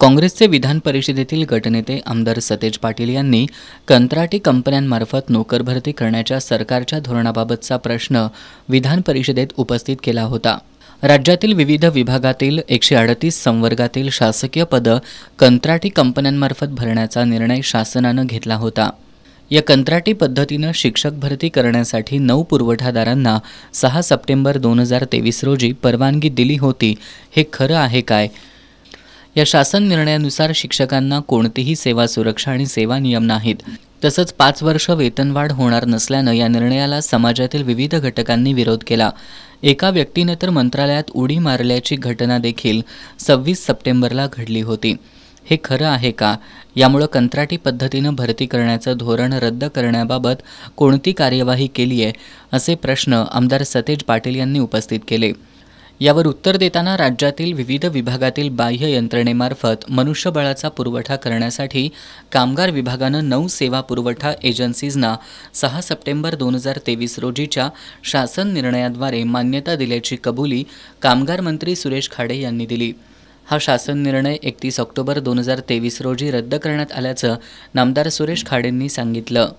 काँग्रेसचे विधान परिषदेतील गटनेते आमदार सतेज पाटील यांनी कंत्राटी कंपन्यांमार्फत नोकर भरती करण्याच्या सरकारच्या धोरणाबाबतचा प्रश्न विधान परिषदेत उपस्थित केला होता राज्यातील विविध विभागातील एकशे अडतीस संवर्गातील शासकीय पदं कंत्राटी कंपन्यांमार्फत भरण्याचा निर्णय शासनानं घेतला होता या कंत्राटी पद्धतीनं शिक्षक भरती करण्यासाठी नऊ पुरवठादारांना सहा सप्टेंबर दोन हजार तेवीस रोजी परवानगी दिली होती हे खरं आहे काय या शासन निर्णयानुसार शिक्षकांना कोणतीही सेवा सुरक्षा आणि सेवा नियम नाहीत तसंच पाच वर्ष वेतनवाढ होणार नसल्यानं या निर्णयाला समाजातील विविध घटकांनी विरोध केला एका व्यक्तीने तर मंत्रालयात उडी मारल्याची घटना देखील सव्वीस सप्टेंबरला घडली होती हे खरं आहे का यामुळं कंत्राटी पद्धतीनं भरती करण्याचं धोरण रद्द करण्याबाबत कोणती कार्यवाही केली आहे असे प्रश्न आमदार सतेज पाटील यांनी उपस्थित केले यावर उत्तर देताना राज्यातील विविध विभागातील बाह्य यंत्रणेमार्फत मनुष्यबळाचा पुरवठा करण्यासाठी कामगार विभागानं नऊ सेवा पुरवठा एजन्सीजना सहा सप्टेंबर दोन हजार तेवीस रोजीच्या शासन निर्णयाद्वारे मान्यता दिल्याची कबुली कामगार मंत्री सुरेश खाडे यांनी दिली हा शासन निर्णय एकतीस ऑक्टोबर दोन हजार तेवीस रोजी रद्द करण्यात आल्याचं नामदार सुरेश खाडेंनी सांगितलं